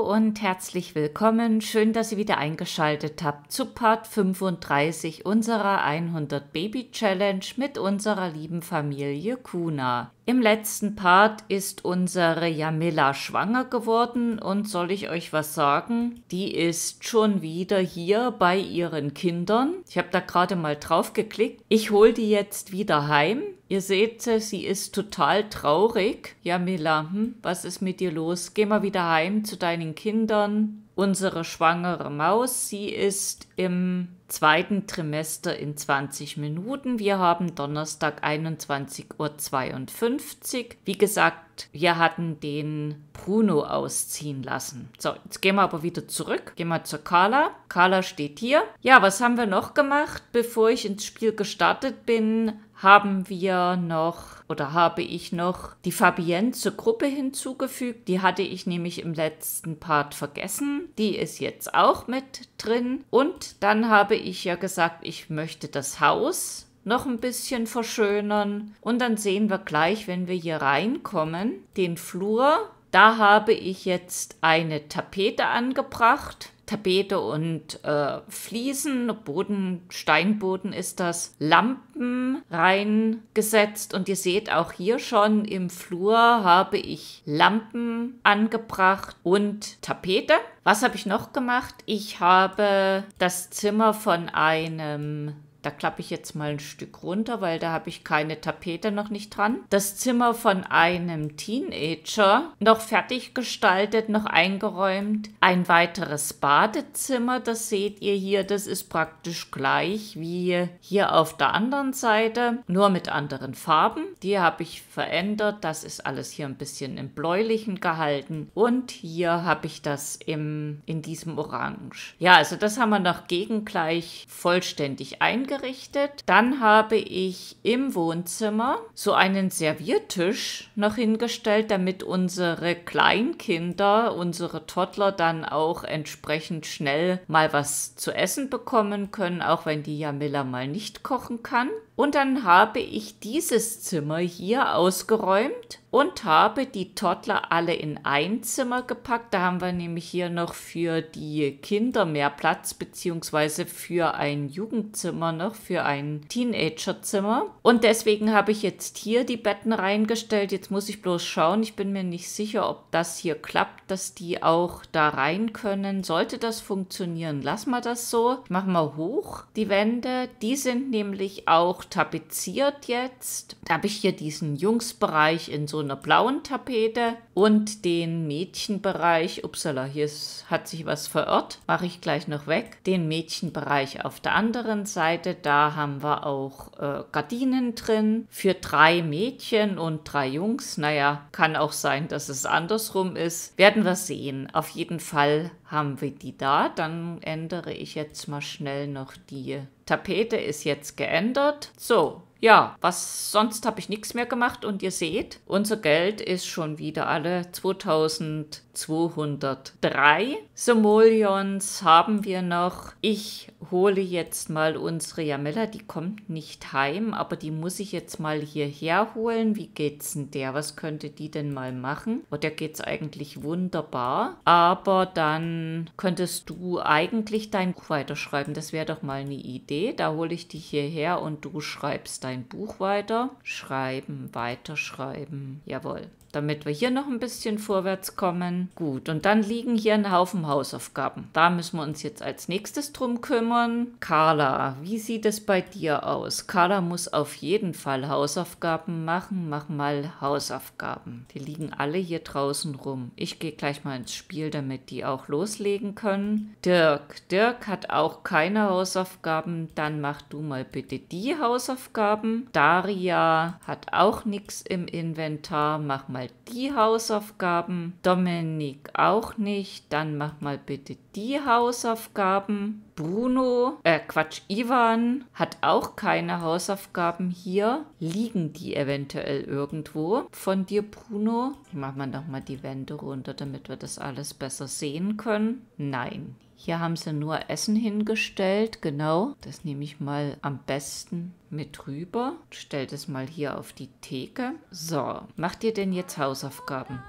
Hallo und herzlich willkommen. Schön, dass ihr wieder eingeschaltet habt zu Part 35 unserer 100 Baby Challenge mit unserer lieben Familie Kuna. Im letzten Part ist unsere Jamila schwanger geworden und soll ich euch was sagen? Die ist schon wieder hier bei ihren Kindern. Ich habe da gerade mal drauf geklickt. Ich hole die jetzt wieder heim Ihr seht, sie ist total traurig. Ja, Mila, hm, was ist mit dir los? Geh mal wieder heim zu deinen Kindern. Unsere schwangere Maus, sie ist im zweiten Trimester in 20 Minuten. Wir haben Donnerstag 21.52 Uhr. Wie gesagt, wir hatten den Bruno ausziehen lassen. So, jetzt gehen wir aber wieder zurück. Gehen wir zur Carla. Carla steht hier. Ja, was haben wir noch gemacht? Bevor ich ins Spiel gestartet bin, haben wir noch oder habe ich noch die Fabienne zur Gruppe hinzugefügt. Die hatte ich nämlich im letzten Part vergessen. Die ist jetzt auch mit drin. Und dann habe ich ja gesagt, ich möchte das Haus noch ein bisschen verschönern. Und dann sehen wir gleich, wenn wir hier reinkommen, den Flur. Da habe ich jetzt eine Tapete angebracht. Tapete und äh, Fliesen, Boden, Steinboden ist das, Lampen reingesetzt. Und ihr seht auch hier schon im Flur habe ich Lampen angebracht und Tapete. Was habe ich noch gemacht? Ich habe das Zimmer von einem da klappe ich jetzt mal ein Stück runter, weil da habe ich keine Tapete noch nicht dran. Das Zimmer von einem Teenager, noch fertig gestaltet, noch eingeräumt. Ein weiteres Badezimmer, das seht ihr hier, das ist praktisch gleich wie hier auf der anderen Seite, nur mit anderen Farben. Die habe ich verändert, das ist alles hier ein bisschen im bläulichen gehalten. Und hier habe ich das im, in diesem Orange. Ja, also das haben wir noch gegengleich vollständig eingeräumt eingerichtet. Dann habe ich im Wohnzimmer so einen Serviertisch noch hingestellt, damit unsere Kleinkinder, unsere Toddler dann auch entsprechend schnell mal was zu essen bekommen können, auch wenn die Jamila mal nicht kochen kann. Und dann habe ich dieses Zimmer hier ausgeräumt und habe die Toddler alle in ein Zimmer gepackt. Da haben wir nämlich hier noch für die Kinder mehr Platz, beziehungsweise für ein Jugendzimmer noch, für ein Teenagerzimmer. Und deswegen habe ich jetzt hier die Betten reingestellt. Jetzt muss ich bloß schauen. Ich bin mir nicht sicher, ob das hier klappt, dass die auch da rein können. Sollte das funktionieren, lassen wir das so. Machen wir hoch die Wände. Die sind nämlich auch tapeziert jetzt. Da habe ich hier diesen Jungsbereich in so einer blauen Tapete und den Mädchenbereich, upsala, hier ist, hat sich was verirrt, mache ich gleich noch weg. Den Mädchenbereich auf der anderen Seite, da haben wir auch äh, Gardinen drin für drei Mädchen und drei Jungs. Naja, kann auch sein, dass es andersrum ist. Werden wir sehen. Auf jeden Fall haben wir die da? Dann ändere ich jetzt mal schnell noch die Tapete ist jetzt geändert. So, ja, was sonst habe ich nichts mehr gemacht und ihr seht, unser Geld ist schon wieder alle 2000 203 Simoleons haben wir noch. Ich hole jetzt mal unsere Jamella, die kommt nicht heim, aber die muss ich jetzt mal hierher holen. Wie geht's denn der? Was könnte die denn mal machen? Oh, der geht's eigentlich wunderbar. Aber dann könntest du eigentlich dein Buch weiterschreiben. Das wäre doch mal eine Idee. Da hole ich dich hierher und du schreibst dein Buch weiter. Schreiben, weiterschreiben. Jawohl damit wir hier noch ein bisschen vorwärts kommen. Gut, und dann liegen hier ein Haufen Hausaufgaben. Da müssen wir uns jetzt als nächstes drum kümmern. Carla, wie sieht es bei dir aus? Carla muss auf jeden Fall Hausaufgaben machen. Mach mal Hausaufgaben. Die liegen alle hier draußen rum. Ich gehe gleich mal ins Spiel, damit die auch loslegen können. Dirk, Dirk hat auch keine Hausaufgaben. Dann mach du mal bitte die Hausaufgaben. Daria hat auch nichts im Inventar. Mach mal mal die Hausaufgaben. Dominik auch nicht. Dann mach mal bitte die Hausaufgaben. Bruno, äh Quatsch, Ivan hat auch keine Hausaufgaben hier. Liegen die eventuell irgendwo von dir, Bruno? Ich machen mal nochmal die Wände runter, damit wir das alles besser sehen können. Nein, hier haben sie nur Essen hingestellt, genau. Das nehme ich mal am besten mit rüber. Stell das mal hier auf die Theke. So, macht ihr denn jetzt Hausaufgaben?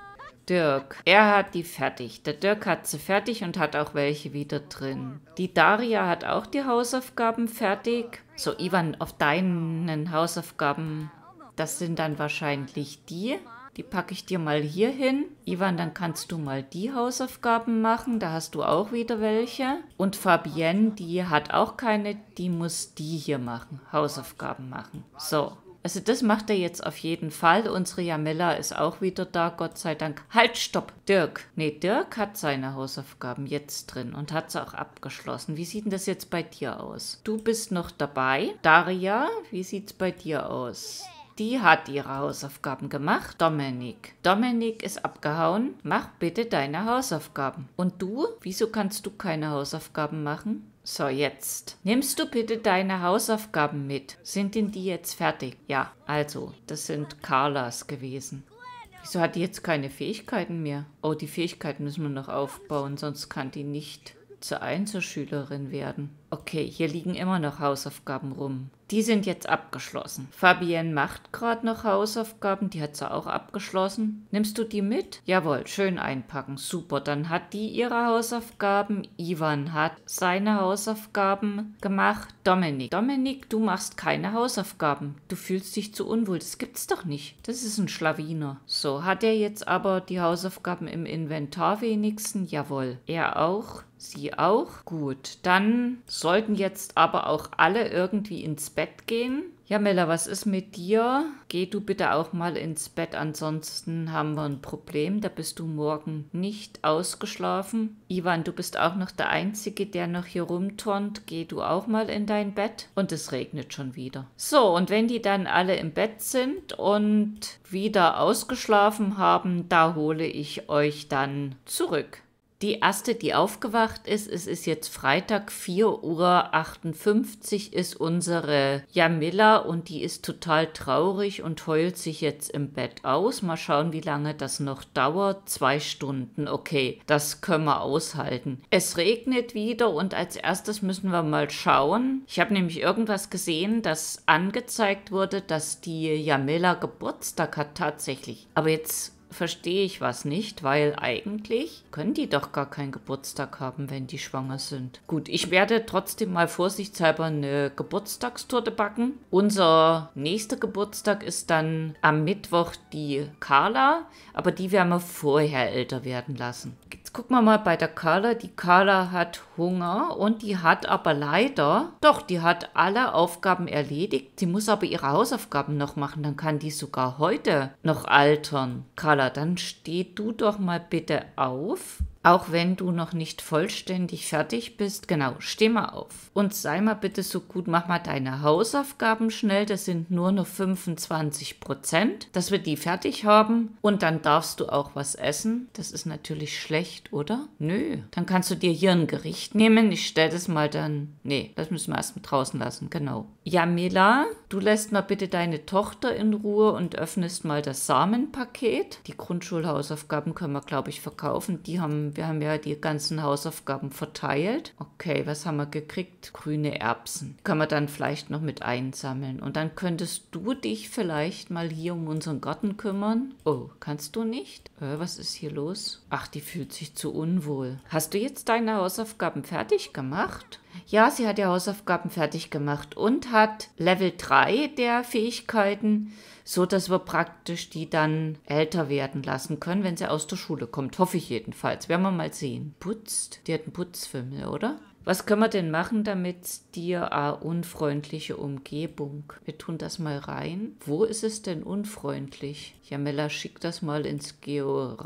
Dirk. Er hat die fertig. Der Dirk hat sie fertig und hat auch welche wieder drin. Die Daria hat auch die Hausaufgaben fertig. So, Ivan, auf deinen Hausaufgaben, das sind dann wahrscheinlich die. Die packe ich dir mal hier hin. Ivan, dann kannst du mal die Hausaufgaben machen. Da hast du auch wieder welche. Und Fabienne, die hat auch keine. Die muss die hier machen. Hausaufgaben machen. So, also das macht er jetzt auf jeden Fall. Unsere Jamella ist auch wieder da, Gott sei Dank. Halt, stopp! Dirk. Nee, Dirk hat seine Hausaufgaben jetzt drin und hat sie auch abgeschlossen. Wie sieht denn das jetzt bei dir aus? Du bist noch dabei. Daria, wie sieht's bei dir aus? Die hat ihre Hausaufgaben gemacht. Dominik. Dominik ist abgehauen. Mach bitte deine Hausaufgaben. Und du? Wieso kannst du keine Hausaufgaben machen? So, jetzt. Nimmst du bitte deine Hausaufgaben mit? Sind denn die jetzt fertig? Ja, also, das sind Carlas gewesen. Wieso hat die jetzt keine Fähigkeiten mehr? Oh, die Fähigkeiten müssen wir noch aufbauen, sonst kann die nicht zur Einzelschülerin werden. Okay, hier liegen immer noch Hausaufgaben rum. Die sind jetzt abgeschlossen. Fabienne macht gerade noch Hausaufgaben, die hat sie auch abgeschlossen. Nimmst du die mit? Jawohl, schön einpacken, super. Dann hat die ihre Hausaufgaben, Ivan hat seine Hausaufgaben gemacht. Dominik, Dominik, du machst keine Hausaufgaben. Du fühlst dich zu unwohl, das gibt's doch nicht. Das ist ein Schlawiner. So, hat er jetzt aber die Hausaufgaben im Inventar wenigstens? Jawohl. Er auch, sie auch. Gut, dann sollten jetzt aber auch alle irgendwie ins Bett gehen. Ja, Mella, was ist mit dir? Geh du bitte auch mal ins Bett, ansonsten haben wir ein Problem. Da bist du morgen nicht ausgeschlafen. Ivan, du bist auch noch der Einzige, der noch hier rumturnt. Geh du auch mal in dein Bett. Und es regnet schon wieder. So, und wenn die dann alle im Bett sind und wieder ausgeschlafen haben, da hole ich euch dann zurück die erste, die aufgewacht ist, es ist jetzt Freitag 4.58 Uhr, ist unsere Jamila und die ist total traurig und heult sich jetzt im Bett aus. Mal schauen, wie lange das noch dauert. Zwei Stunden, okay, das können wir aushalten. Es regnet wieder und als erstes müssen wir mal schauen. Ich habe nämlich irgendwas gesehen, das angezeigt wurde, dass die Jamila Geburtstag hat tatsächlich. Aber jetzt verstehe ich was nicht, weil eigentlich können die doch gar keinen Geburtstag haben, wenn die schwanger sind. Gut, ich werde trotzdem mal vorsichtshalber eine Geburtstagstorte backen. Unser nächster Geburtstag ist dann am Mittwoch die Carla, aber die werden wir vorher älter werden lassen. Jetzt gucken wir mal bei der Carla. Die Carla hat Hunger und die hat aber leider, doch, die hat alle Aufgaben erledigt. Sie muss aber ihre Hausaufgaben noch machen, dann kann die sogar heute noch altern. Carla, dann steh du doch mal bitte auf auch wenn du noch nicht vollständig fertig bist, genau, steh mal auf. Und sei mal bitte so gut, mach mal deine Hausaufgaben schnell, das sind nur noch 25 Prozent, dass wir die fertig haben. Und dann darfst du auch was essen. Das ist natürlich schlecht, oder? Nö. Dann kannst du dir hier ein Gericht nehmen. Ich stell das mal dann. Nee, das müssen wir erst mal draußen lassen, genau. Jamila, du lässt mal bitte deine Tochter in Ruhe und öffnest mal das Samenpaket. Die Grundschulhausaufgaben können wir, glaube ich, verkaufen. Die haben wir haben ja die ganzen Hausaufgaben verteilt. Okay, was haben wir gekriegt? Grüne Erbsen. Kann man dann vielleicht noch mit einsammeln. Und dann könntest du dich vielleicht mal hier um unseren Garten kümmern. Oh, kannst du nicht? Äh, was ist hier los? Ach, die fühlt sich zu unwohl. Hast du jetzt deine Hausaufgaben fertig gemacht? Ja, sie hat die Hausaufgaben fertig gemacht und hat Level 3 der Fähigkeiten, so dass wir praktisch die dann älter werden lassen können, wenn sie aus der Schule kommt. Hoffe ich jedenfalls. Werden wir mal sehen. Putzt? Die hat einen Putzfimmel, oder? Was können wir denn machen, damit dir ah, unfreundliche Umgebung? Wir tun das mal rein. Wo ist es denn unfreundlich? Jamela, schick das mal ins Geo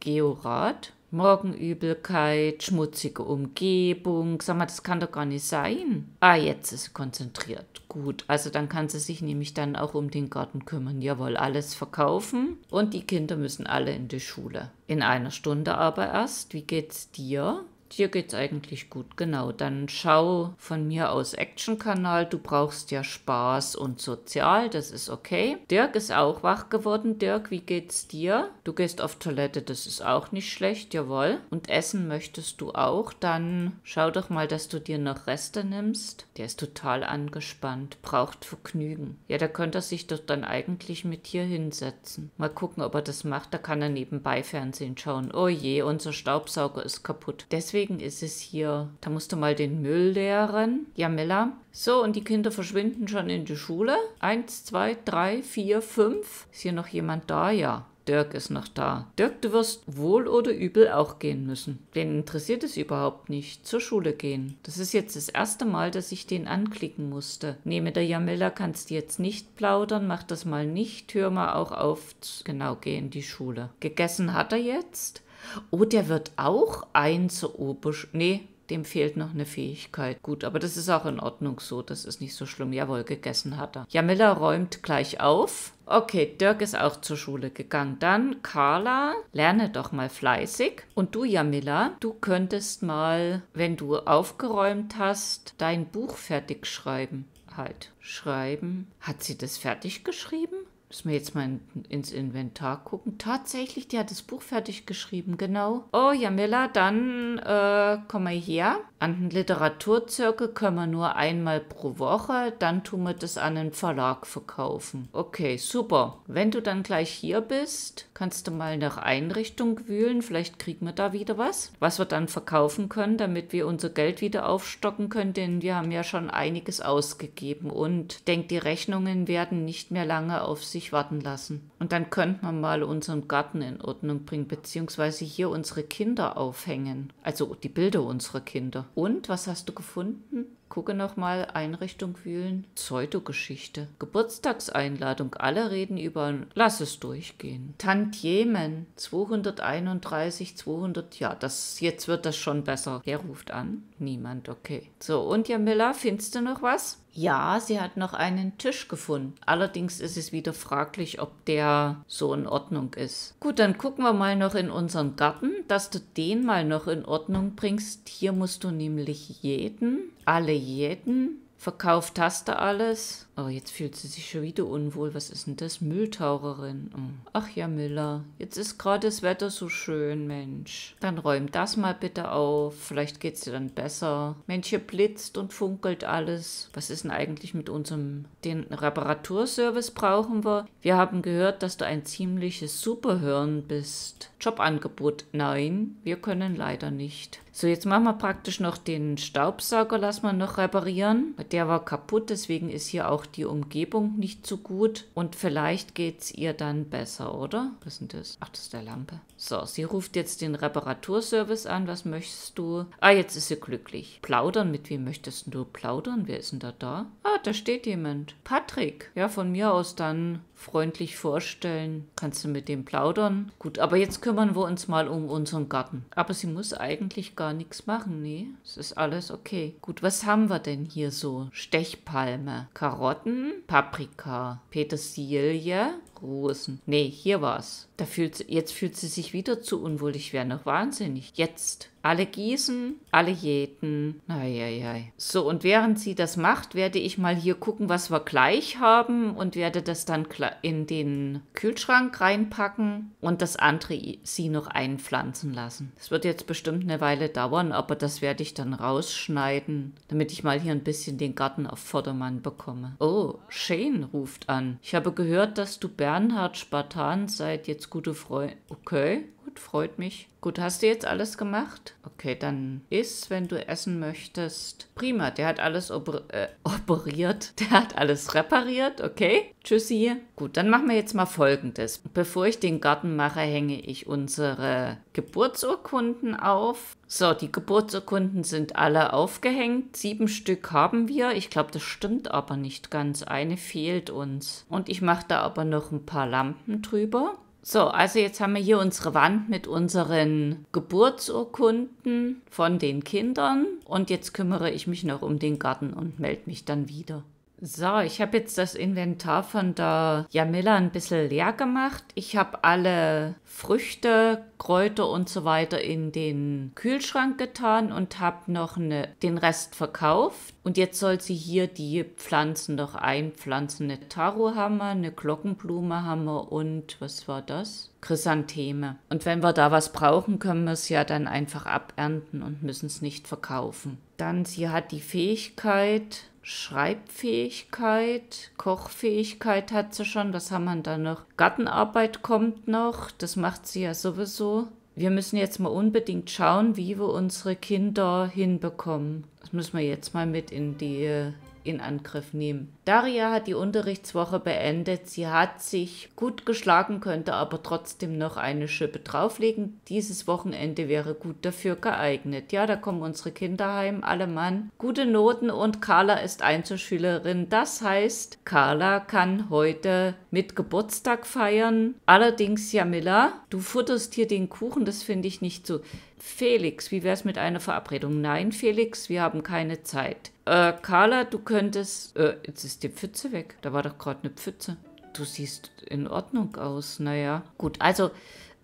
Georat. Morgenübelkeit, schmutzige Umgebung. Sag mal, das kann doch gar nicht sein. Ah, jetzt ist sie konzentriert. Gut, also dann kann sie sich nämlich dann auch um den Garten kümmern. Jawohl, alles verkaufen. Und die Kinder müssen alle in die Schule. In einer Stunde aber erst. Wie geht's dir? dir geht's eigentlich gut, genau. Dann schau von mir aus Action-Kanal, du brauchst ja Spaß und sozial, das ist okay. Dirk ist auch wach geworden. Dirk, wie geht's dir? Du gehst auf Toilette, das ist auch nicht schlecht, jawohl. Und essen möchtest du auch, dann schau doch mal, dass du dir noch Reste nimmst. Der ist total angespannt, braucht Vergnügen. Ja, da könnte er sich doch dann eigentlich mit dir hinsetzen. Mal gucken, ob er das macht, da kann er nebenbei Fernsehen schauen. Oh je, unser Staubsauger ist kaputt. Deswegen deswegen ist es hier. Da musst du mal den Müll leeren. Jamila. So, und die Kinder verschwinden schon in die Schule. Eins, zwei, drei, vier, fünf. Ist hier noch jemand da? Ja. Dirk ist noch da. Dirk, du wirst wohl oder übel auch gehen müssen. Den interessiert es überhaupt nicht. Zur Schule gehen. Das ist jetzt das erste Mal, dass ich den anklicken musste. Nee, mit der Jamella kannst du jetzt nicht plaudern. Mach das mal nicht. Hör mal auch auf. Genau, geh in die Schule. Gegessen hat er jetzt? Oh, der wird auch ein zu Obisch. Nee, dem fehlt noch eine Fähigkeit. Gut, aber das ist auch in Ordnung so. Das ist nicht so schlimm. Jawohl, gegessen hat er. Jamila räumt gleich auf. Okay, Dirk ist auch zur Schule gegangen. Dann Carla, lerne doch mal fleißig. Und du, Jamila, du könntest mal, wenn du aufgeräumt hast, dein Buch fertig schreiben. Halt, schreiben. Hat sie das fertig geschrieben? Müssen wir jetzt mal ins Inventar gucken. Tatsächlich, die hat das Buch fertig geschrieben, genau. Oh, Jamila, dann äh, komm mal her. An den Literaturzirkel können wir nur einmal pro Woche. Dann tun wir das an einen Verlag verkaufen. Okay, super. Wenn du dann gleich hier bist, Kannst du mal nach Einrichtung wühlen? Vielleicht kriegen wir da wieder was, was wir dann verkaufen können, damit wir unser Geld wieder aufstocken können, denn wir haben ja schon einiges ausgegeben und denkt, die Rechnungen werden nicht mehr lange auf sich warten lassen. Und dann könnte man mal unseren Garten in Ordnung bringen, beziehungsweise hier unsere Kinder aufhängen. Also die Bilder unserer Kinder. Und was hast du gefunden? gucke nochmal, Einrichtung Wühlen, Pseudogeschichte. Geburtstagseinladung, alle reden über, lass es durchgehen. Tantiemen, 231, 200, ja, das, jetzt wird das schon besser. Wer ruft an? Niemand, okay. So, und Jamila, findest du noch was? Ja, sie hat noch einen Tisch gefunden. Allerdings ist es wieder fraglich, ob der so in Ordnung ist. Gut, dann gucken wir mal noch in unseren Garten, dass du den mal noch in Ordnung bringst. Hier musst du nämlich jeden, alle jeden Verkauft hast du alles? Oh, jetzt fühlt sie sich schon wieder unwohl. Was ist denn das? Mülltaurerin. Oh. Ach ja, Miller. Jetzt ist gerade das Wetter so schön, Mensch. Dann räum das mal bitte auf. Vielleicht geht's dir dann besser. Mensch, hier blitzt und funkelt alles. Was ist denn eigentlich mit unserem... Den Reparaturservice brauchen wir. Wir haben gehört, dass du ein ziemliches Superhirn bist. Jobangebot? Nein, wir können leider nicht. So, jetzt machen wir praktisch noch den Staubsauger, lassen wir noch reparieren. Der war kaputt, deswegen ist hier auch die Umgebung nicht so gut. Und vielleicht geht es ihr dann besser, oder? Was ist denn das? Ach, das ist der Lampe. So, sie ruft jetzt den Reparaturservice an. Was möchtest du? Ah, jetzt ist sie glücklich. Plaudern? Mit wem möchtest du plaudern? Wer ist denn da da? Ah, da steht jemand. Patrick. Ja, von mir aus dann freundlich vorstellen. Kannst du mit dem plaudern? Gut, aber jetzt kümmern wir uns mal um unseren Garten. Aber sie muss eigentlich gar nichts machen, nee. Es ist alles okay. Gut, was haben wir denn hier so? Stechpalme, Karotten, Paprika, Petersilie, abgestoßen. Nee, hier war's. Da fühlt, jetzt fühlt sie sich wieder zu unwohl. Ich wäre noch wahnsinnig. Jetzt. Alle gießen, alle jäten. Eieiei. So, und während sie das macht, werde ich mal hier gucken, was wir gleich haben und werde das dann in den Kühlschrank reinpacken und das andere sie noch einpflanzen lassen. Es wird jetzt bestimmt eine Weile dauern, aber das werde ich dann rausschneiden, damit ich mal hier ein bisschen den Garten auf Vordermann bekomme. Oh, Shane ruft an. Ich habe gehört, dass du Bernhard Spartan seid. jetzt gute Freund. Okay gut, freut mich. Gut, hast du jetzt alles gemacht? Okay, dann isst, wenn du essen möchtest. Prima, der hat alles äh, operiert. Der hat alles repariert, okay? Tschüssi. Gut, dann machen wir jetzt mal folgendes. Bevor ich den Garten mache, hänge ich unsere Geburtsurkunden auf. So, die Geburtsurkunden sind alle aufgehängt. Sieben Stück haben wir. Ich glaube, das stimmt aber nicht ganz. Eine fehlt uns. Und ich mache da aber noch ein paar Lampen drüber. So, also jetzt haben wir hier unsere Wand mit unseren Geburtsurkunden von den Kindern und jetzt kümmere ich mich noch um den Garten und melde mich dann wieder. So, ich habe jetzt das Inventar von der Jamila ein bisschen leer gemacht. Ich habe alle Früchte, Kräuter und so weiter in den Kühlschrank getan und habe noch ne, den Rest verkauft. Und jetzt soll sie hier die Pflanzen noch einpflanzen. Eine Taro haben wir, eine Glockenblume haben wir und was war das? Chrysantheme. Und wenn wir da was brauchen, können wir es ja dann einfach abernten und müssen es nicht verkaufen. Dann, sie hat die Fähigkeit, Schreibfähigkeit, Kochfähigkeit hat sie schon, was haben wir da noch? Gartenarbeit kommt noch, das macht sie ja sowieso. Wir müssen jetzt mal unbedingt schauen, wie wir unsere Kinder hinbekommen. Das müssen wir jetzt mal mit in die äh, in Angriff nehmen. Daria hat die Unterrichtswoche beendet. Sie hat sich gut geschlagen, könnte aber trotzdem noch eine Schippe drauflegen. Dieses Wochenende wäre gut dafür geeignet. Ja, da kommen unsere Kinder heim, alle Mann. Gute Noten und Carla ist Einzelschülerin. Das heißt, Carla kann heute mit Geburtstag feiern. Allerdings, Jamila, du futterst hier den Kuchen, das finde ich nicht so. Felix, wie wäre es mit einer Verabredung? Nein, Felix, wir haben keine Zeit. Äh, Carla, du könntest. Äh, jetzt ist die Pfütze weg. Da war doch gerade eine Pfütze. Du siehst in Ordnung aus, naja. Gut, also.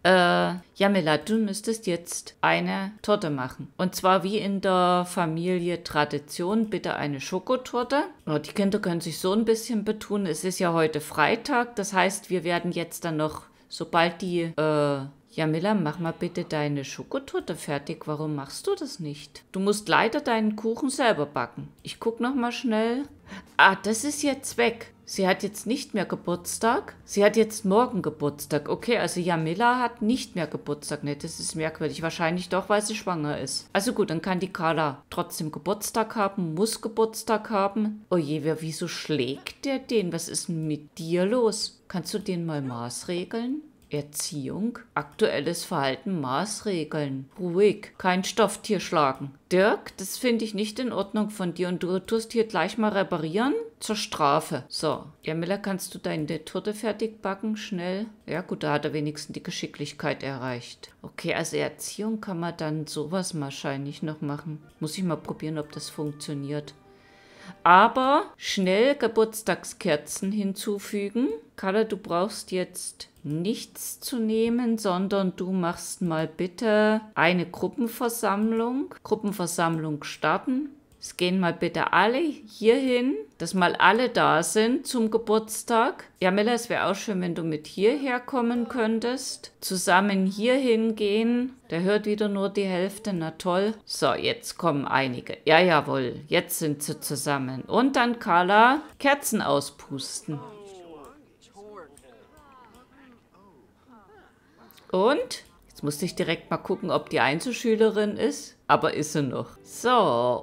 Äh, Jamila, du müsstest jetzt eine Torte machen. Und zwar wie in der Familie Tradition, bitte eine Schokotorte. Oh, die Kinder können sich so ein bisschen betun. Es ist ja heute Freitag, das heißt, wir werden jetzt dann noch, sobald die äh, Jamila, mach mal bitte deine Schokotorte fertig. Warum machst du das nicht? Du musst leider deinen Kuchen selber backen. Ich guck noch mal schnell. Ah, das ist jetzt weg. Sie hat jetzt nicht mehr Geburtstag. Sie hat jetzt morgen Geburtstag. Okay, also Jamila hat nicht mehr Geburtstag. Ne, das ist merkwürdig. Wahrscheinlich doch, weil sie schwanger ist. Also gut, dann kann die Carla trotzdem Geburtstag haben, muss Geburtstag haben. Oje, wer, wieso schlägt der den? Was ist denn mit dir los? Kannst du den mal maßregeln? Erziehung, aktuelles Verhalten, Maßregeln. Ruhig, kein Stofftier schlagen. Dirk, das finde ich nicht in Ordnung von dir und du tust hier gleich mal reparieren? Zur Strafe. So, Miller, kannst du deine Torte fertig backen? Schnell. Ja gut, da hat er wenigstens die Geschicklichkeit erreicht. Okay, also Erziehung kann man dann sowas wahrscheinlich noch machen. Muss ich mal probieren, ob das funktioniert. Aber schnell Geburtstagskerzen hinzufügen. Kalle, du brauchst jetzt nichts zu nehmen, sondern du machst mal bitte eine Gruppenversammlung. Gruppenversammlung starten. Es gehen mal bitte alle hier hin dass mal alle da sind zum Geburtstag. Ja, Mella, es wäre auch schön, wenn du mit hierher kommen könntest. Zusammen hier hingehen. Der hört wieder nur die Hälfte, na toll. So, jetzt kommen einige. Ja, jawohl, jetzt sind sie zusammen. Und dann Carla Kerzen auspusten. Und? Jetzt musste ich direkt mal gucken, ob die Einzelschülerin ist. Aber ist sie noch. So,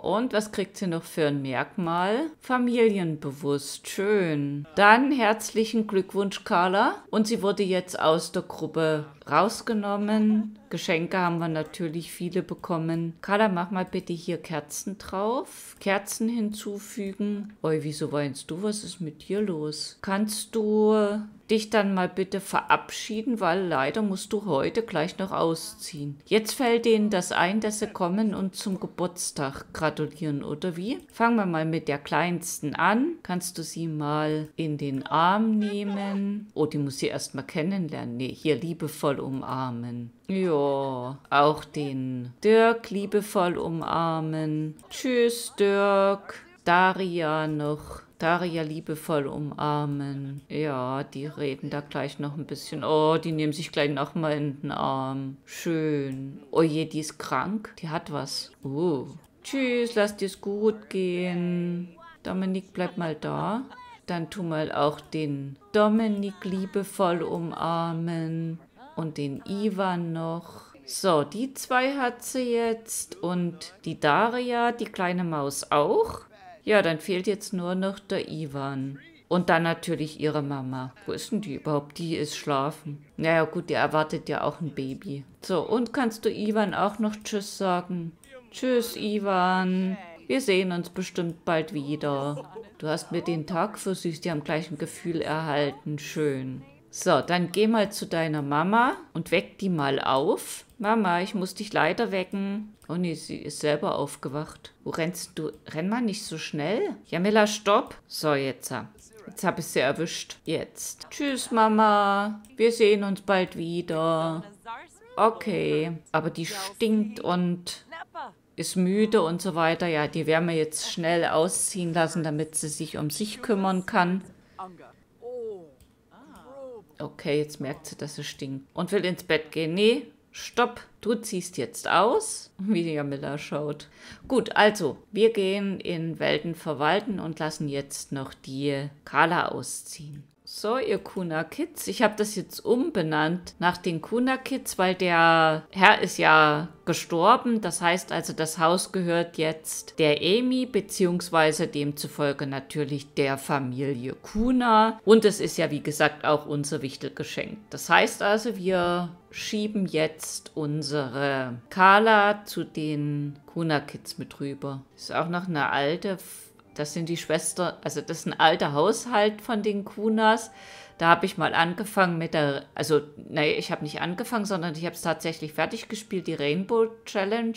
und was kriegt sie noch für ein Merkmal? Familienbewusst, schön. Dann herzlichen Glückwunsch, Carla. Und sie wurde jetzt aus der Gruppe rausgenommen. Geschenke haben wir natürlich viele bekommen. Carla, mach mal bitte hier Kerzen drauf. Kerzen hinzufügen. Oi, wieso weinst du? Was ist mit dir los? Kannst du dich dann mal bitte verabschieden, weil leider musst du heute gleich noch ausziehen. Jetzt fällt denen das ein, dass sie kommen und zum Geburtstag gratulieren, oder wie? Fangen wir mal mit der Kleinsten an. Kannst du sie mal in den Arm nehmen? Oh, die muss sie erstmal kennenlernen. Nee, hier liebevoll liebevoll umarmen. Ja, auch den Dirk liebevoll umarmen. Tschüss, Dirk. Daria noch. Daria liebevoll umarmen. Ja, die reden da gleich noch ein bisschen. Oh, die nehmen sich gleich nochmal in den Arm. Schön. Oh je, die ist krank. Die hat was. Uh. Tschüss, lass dir's gut gehen. Dominik, bleib mal da. Dann tu mal auch den Dominik liebevoll umarmen und den Ivan noch. So, die zwei hat sie jetzt und die Daria, die kleine Maus auch. Ja, dann fehlt jetzt nur noch der Ivan. Und dann natürlich ihre Mama. Wo ist denn die überhaupt? Die ist schlafen. Naja gut, die erwartet ja auch ein Baby. So, und kannst du Ivan auch noch Tschüss sagen? Tschüss, Ivan. Wir sehen uns bestimmt bald wieder. Du hast mir den Tag versüßt, die haben gleich ein Gefühl erhalten. Schön. So, dann geh mal zu deiner Mama und weck die mal auf. Mama, ich muss dich leider wecken. Oh nee, sie ist selber aufgewacht. Wo rennst du? Renn mal nicht so schnell. Jamila, stopp. So, jetzt. Jetzt habe ich sie erwischt. Jetzt. Tschüss, Mama. Wir sehen uns bald wieder. Okay. Aber die stinkt und ist müde und so weiter. Ja, die werden wir jetzt schnell ausziehen lassen, damit sie sich um sich kümmern kann. Okay, jetzt merkt sie, dass es stinkt. Und will ins Bett gehen. Nee, stopp, du ziehst jetzt aus. Wie die Jamila schaut. Gut, also, wir gehen in Welten verwalten und lassen jetzt noch die Carla ausziehen. So, ihr Kuna Kids. Ich habe das jetzt umbenannt nach den Kuna Kids, weil der Herr ist ja gestorben. Das heißt also, das Haus gehört jetzt der Amy, beziehungsweise demzufolge natürlich der Familie Kuna. Und es ist ja, wie gesagt, auch unser Wichtelgeschenk. Das heißt also, wir schieben jetzt unsere Kala zu den Kuna Kids mit rüber. Ist auch noch eine alte das sind die Schwestern, also das ist ein alter Haushalt von den Kunas. Da habe ich mal angefangen mit der, also naja, ich habe nicht angefangen, sondern ich habe es tatsächlich fertig gespielt, die Rainbow Challenge.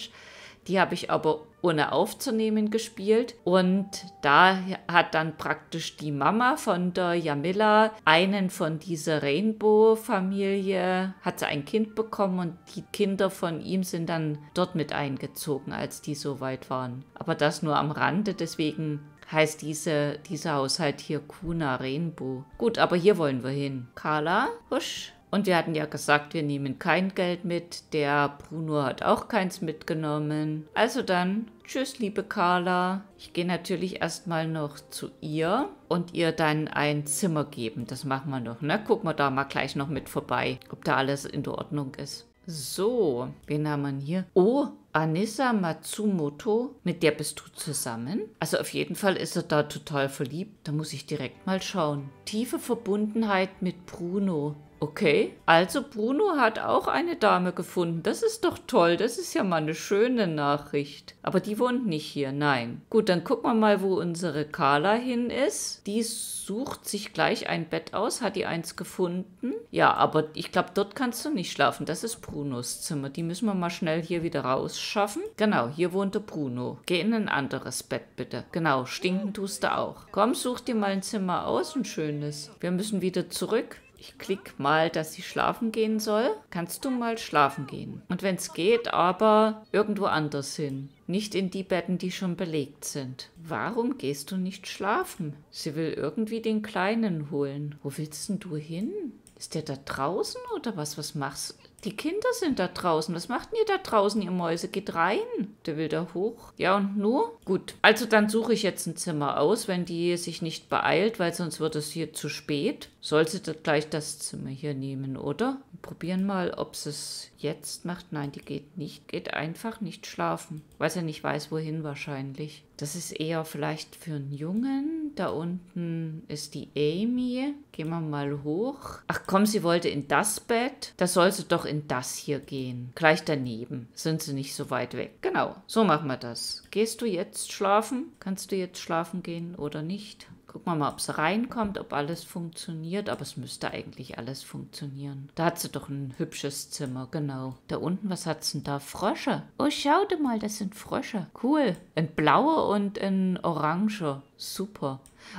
Die habe ich aber ohne aufzunehmen gespielt. Und da hat dann praktisch die Mama von der Jamila einen von dieser Rainbow-Familie, hat sie ein Kind bekommen und die Kinder von ihm sind dann dort mit eingezogen, als die so weit waren. Aber das nur am Rande, deswegen heißt diese, dieser Haushalt hier Kuna Rainbow. Gut, aber hier wollen wir hin. Carla, husch. Und wir hatten ja gesagt, wir nehmen kein Geld mit. Der Bruno hat auch keins mitgenommen. Also dann, tschüss, liebe Carla. Ich gehe natürlich erstmal noch zu ihr und ihr dann ein Zimmer geben. Das machen wir noch, ne? Gucken wir da mal gleich noch mit vorbei, ob da alles in Ordnung ist. So, wen haben wir hier? Oh, Anissa Matsumoto, mit der bist du zusammen? Also auf jeden Fall ist er da total verliebt. Da muss ich direkt mal schauen. Tiefe Verbundenheit mit Bruno. Okay, also Bruno hat auch eine Dame gefunden. Das ist doch toll, das ist ja mal eine schöne Nachricht. Aber die wohnt nicht hier, nein. Gut, dann gucken wir mal, wo unsere Carla hin ist. Die sucht sich gleich ein Bett aus, hat die eins gefunden. Ja, aber ich glaube, dort kannst du nicht schlafen. Das ist Brunos Zimmer. Die müssen wir mal schnell hier wieder rausschaffen. Genau, hier wohnte Bruno. Geh in ein anderes Bett, bitte. Genau, stinken tust du auch. Komm, such dir mal ein Zimmer aus, ein schönes. Wir müssen wieder zurück. Ich klicke mal, dass sie schlafen gehen soll. Kannst du mal schlafen gehen? Und wenn es geht, aber irgendwo anders hin. Nicht in die Betten, die schon belegt sind. Warum gehst du nicht schlafen? Sie will irgendwie den Kleinen holen. Wo willst denn du hin? Ist der da draußen oder was? Was machst du? Die Kinder sind da draußen. Was macht ihr da draußen, ihr Mäuse? Geht rein. Der will da hoch. Ja, und nur? Gut. Also dann suche ich jetzt ein Zimmer aus, wenn die sich nicht beeilt, weil sonst wird es hier zu spät sollte das gleich das Zimmer hier nehmen, oder? Wir probieren mal, ob sie es jetzt macht. Nein, die geht nicht. Geht einfach nicht schlafen. Weil sie nicht weiß, wohin wahrscheinlich. Das ist eher vielleicht für einen Jungen. Da unten ist die Amy. Gehen wir mal hoch. Ach komm, sie wollte in das Bett. Da soll sie doch in das hier gehen. Gleich daneben. Sind sie nicht so weit weg. Genau, so machen wir das. Gehst du jetzt schlafen? Kannst du jetzt schlafen gehen oder nicht? Gucken wir mal, ob es reinkommt, ob alles funktioniert. Aber es müsste eigentlich alles funktionieren. Da hat sie doch ein hübsches Zimmer, genau. Da unten, was hat's denn da? Frösche. Oh, schau dir mal, das sind Frösche. Cool. Ein blauer und ein orange. Super.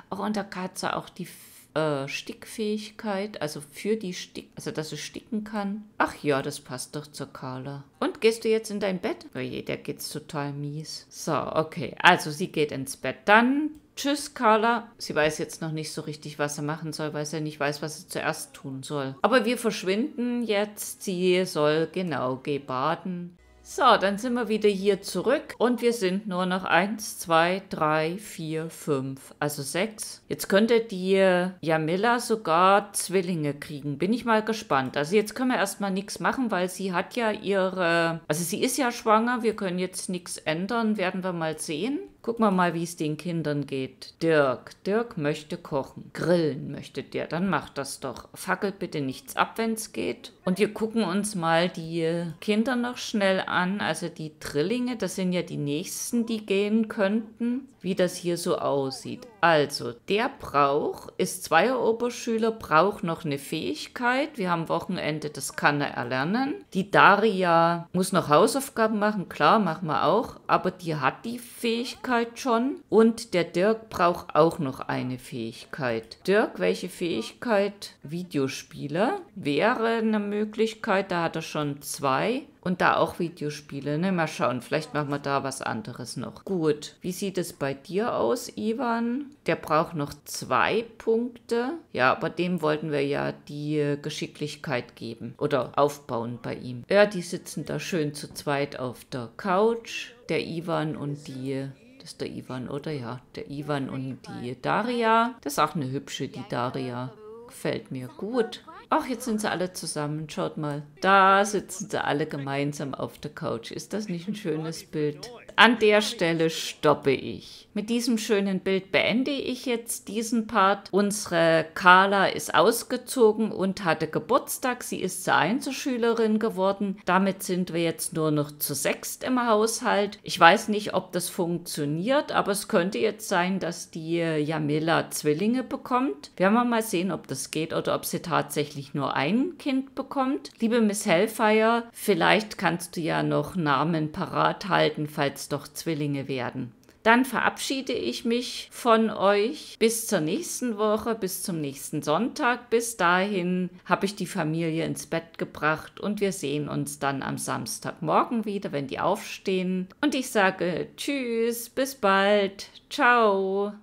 Auch unter Katze auch die äh, Stickfähigkeit, also für die Stick, also dass sie sticken kann. Ach ja, das passt doch zur Carla. Und gehst du jetzt in dein Bett? Oje, oh der geht's total mies. So, okay, also sie geht ins Bett. Dann Tschüss, Carla. Sie weiß jetzt noch nicht so richtig, was er machen soll, weil sie nicht weiß, was sie zuerst tun soll. Aber wir verschwinden jetzt. Sie soll genau gebaden. So, dann sind wir wieder hier zurück und wir sind nur noch 1, 2, 3, 4, 5, also 6. Jetzt könnte die Jamila sogar Zwillinge kriegen. Bin ich mal gespannt. Also jetzt können wir erstmal nichts machen, weil sie hat ja ihre... Also sie ist ja schwanger, wir können jetzt nichts ändern, werden wir mal sehen. Gucken wir mal, wie es den Kindern geht. Dirk. Dirk möchte kochen. Grillen möchte der. Dann macht das doch. Fackelt bitte nichts ab, wenn es geht. Und wir gucken uns mal die Kinder noch schnell an. Also die Drillinge, das sind ja die nächsten, die gehen könnten wie das hier so aussieht. Also, der braucht, ist zweier Oberschüler, braucht noch eine Fähigkeit. Wir haben Wochenende, das kann er erlernen. Die Daria muss noch Hausaufgaben machen, klar, machen wir auch, aber die hat die Fähigkeit schon. Und der Dirk braucht auch noch eine Fähigkeit. Dirk, welche Fähigkeit? Videospieler wäre eine Möglichkeit, da hat er schon zwei. Und da auch Videospiele, ne? Mal schauen, vielleicht machen wir da was anderes noch. Gut, wie sieht es bei dir aus, Ivan? Der braucht noch zwei Punkte. Ja, aber dem wollten wir ja die Geschicklichkeit geben oder aufbauen bei ihm. Ja, die sitzen da schön zu zweit auf der Couch. Der Ivan und die das ist der Ivan, oder? Ja, der Ivan und die Daria. Das ist auch eine hübsche, die Daria. Gefällt mir gut. Ach, jetzt sind sie alle zusammen. Schaut mal. Da sitzen sie alle gemeinsam auf der Couch. Ist das nicht ein schönes Bild? An der Stelle stoppe ich. Mit diesem schönen Bild beende ich jetzt diesen Part. Unsere Carla ist ausgezogen und hatte Geburtstag. Sie ist zur Einzelschülerin geworden. Damit sind wir jetzt nur noch zu sechst im Haushalt. Ich weiß nicht, ob das funktioniert, aber es könnte jetzt sein, dass die Jamila Zwillinge bekommt. Werden wir mal sehen, ob das geht oder ob sie tatsächlich nur ein Kind bekommt. Liebe Miss Hellfire, vielleicht kannst du ja noch Namen parat halten, falls jeweils doch Zwillinge werden. Dann verabschiede ich mich von euch bis zur nächsten Woche, bis zum nächsten Sonntag. Bis dahin habe ich die Familie ins Bett gebracht und wir sehen uns dann am Samstagmorgen wieder, wenn die aufstehen. Und ich sage Tschüss, bis bald, ciao.